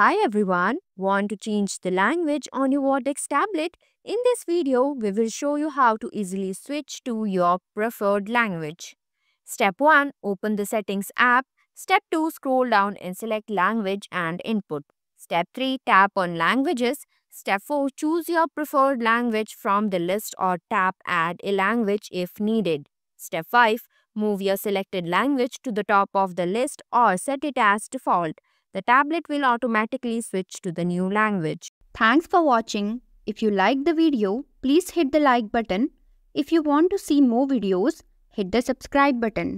Hi everyone, want to change the language on your Vortex tablet? In this video, we will show you how to easily switch to your preferred language. Step 1. Open the Settings app. Step 2. Scroll down and select Language and Input. Step 3. Tap on Languages. Step 4. Choose your preferred language from the list or tap Add a language if needed. Step 5. Move your selected language to the top of the list or set it as default. The tablet will automatically switch to the new language. Thanks for watching. If you like the video, please hit the like button. If you want to see more videos, hit the subscribe button.